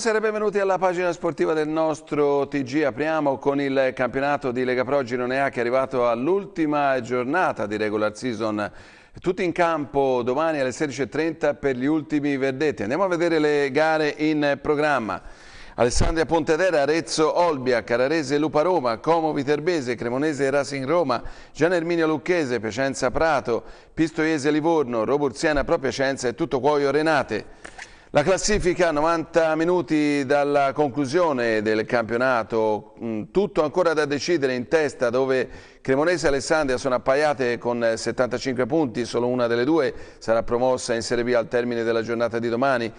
Buonasera e benvenuti alla pagina sportiva del nostro TG. Apriamo con il campionato di Lega Pro Girone A che è arrivato all'ultima giornata di regular season. Tutti in campo domani alle 16.30 per gli ultimi verdetti. Andiamo a vedere le gare in programma. Alessandria Pontedera, Arezzo Olbia, Cararese Lupa Roma, Como Viterbese, Cremonese Racing Roma, Gian Erminio Lucchese, Piacenza Prato, Pistoiese Livorno, Roburziana Pro Piacenza e Tutto Cuoio Renate. La classifica a 90 minuti dalla conclusione del campionato, mm, tutto ancora da decidere in testa dove Cremonese e Alessandria sono appaiate con 75 punti, solo una delle due sarà promossa in Serie B al termine della giornata di domani.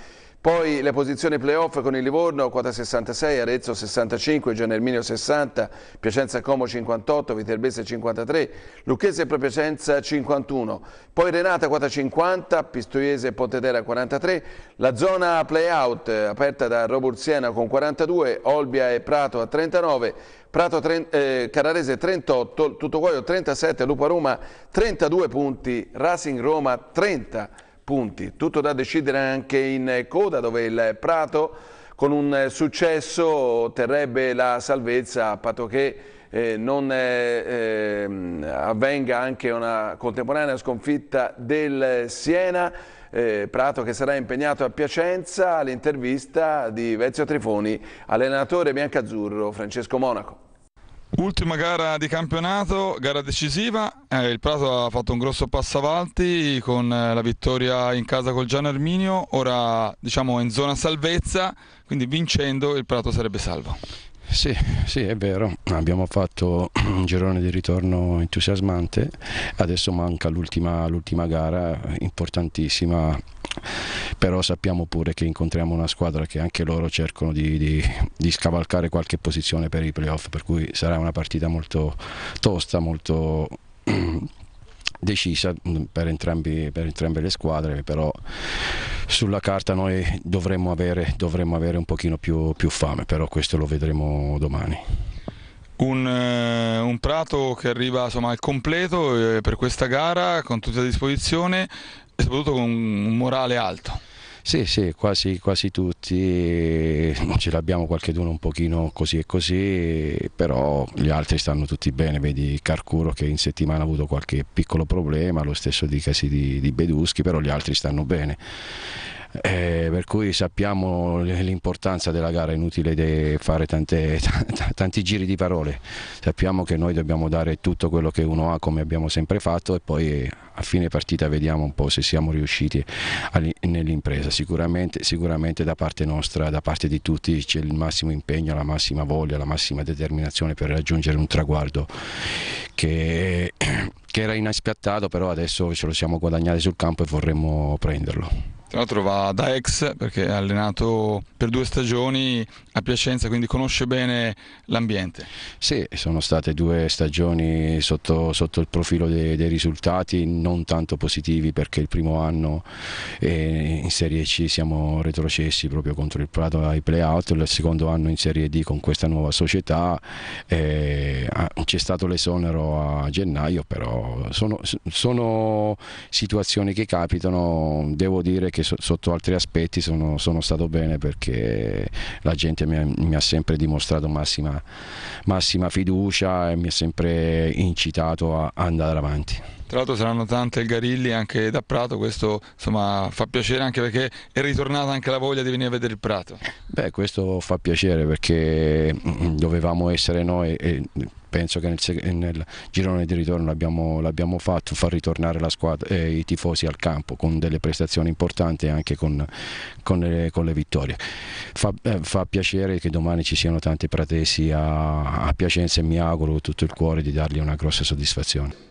Poi le posizioni playoff con il Livorno, quota 66, Arezzo 65, Gianerminio 60, Piacenza Como 58, Viterbese 53, Lucchese e Piacenza 51. Poi Renata quota 50, Pistoiese e Pontedera 43, la zona playout aperta da Robursiena con 42, Olbia e Prato a 39, Prato eh, Cararese 38, Tutoguaio 37, Lupa Roma 32 punti, Racing Roma 30 punti. Tutto da decidere anche in coda dove il Prato con un successo otterrebbe la salvezza a patto che eh, non eh, ehm, avvenga anche una contemporanea sconfitta del Siena. Eh, Prato che sarà impegnato a Piacenza all'intervista di Vezio Trifoni, allenatore biancazzurro Francesco Monaco. Ultima gara di campionato, gara decisiva, eh, il Prato ha fatto un grosso passo avanti con eh, la vittoria in casa col Gian Arminio, ora diciamo in zona salvezza, quindi vincendo il Prato sarebbe salvo. Sì, sì, è vero, abbiamo fatto un girone di ritorno entusiasmante, adesso manca l'ultima gara importantissima però sappiamo pure che incontriamo una squadra che anche loro cercano di, di, di scavalcare qualche posizione per i playoff, per cui sarà una partita molto tosta, molto decisa mm, per, entrambi, per, entrambe le squadre, però sulla carta noi dovremmo avere, dovremmo avere un pochino più, più fame, però questo lo vedremo domani. Un, eh, un, Prato che arriva insomma, al completo eh, per questa gara con tutta a disposizione e soprattutto con un morale alto. Sì, sì, quasi, quasi tutti, ce l'abbiamo qualcheduno un pochino così e così, però gli altri stanno tutti bene, vedi Carcuro che in settimana ha avuto qualche piccolo problema, lo stesso dicasi di, di Beduschi, però gli altri stanno bene eh, per cui sappiamo l'importanza della gara, è inutile fare tante, tanti giri di parole, sappiamo che noi dobbiamo dare tutto quello che uno ha come abbiamo sempre fatto e poi a fine partita vediamo un po' se siamo riusciti nell'impresa, sicuramente, sicuramente da parte nostra, da parte di tutti c'è il massimo impegno, la massima voglia, la massima determinazione per raggiungere un traguardo che, che era inaspettato, però adesso ce lo siamo guadagnati sul campo e vorremmo prenderlo. Tra l'altro va da ex perché ha allenato per due stagioni a Piacenza, quindi conosce bene l'ambiente. Sì, sono state due stagioni sotto, sotto il profilo dei, dei, risultati non tanto positivi perché il primo anno eh, in Serie C siamo retrocessi proprio contro il Prato ai playout, il secondo anno in Serie D con questa nuova società eh, c'è stato l'esonero a gennaio, però sono, sono situazioni che capitano, devo dire che anche so, sotto altri aspetti sono, sono, stato bene perché la gente mi ha, mi ha sempre dimostrato massima, massima, fiducia e mi ha sempre incitato a andare avanti. Tra l'altro saranno tante il Garilli anche da Prato, questo insomma, fa piacere anche perché è ritornata anche la voglia di venire a vedere il Prato. Beh, questo fa piacere perché mm, dovevamo essere noi e penso che nel, nel girone di ritorno l'abbiamo, fatto, far ritornare la squadra, eh, i tifosi al campo con delle prestazioni importanti e anche con, con, le, con le, vittorie. Fa, eh, fa, piacere che domani ci siano tanti pratesi a, a Piacenza e mi auguro tutto il cuore di dargli una grossa soddisfazione.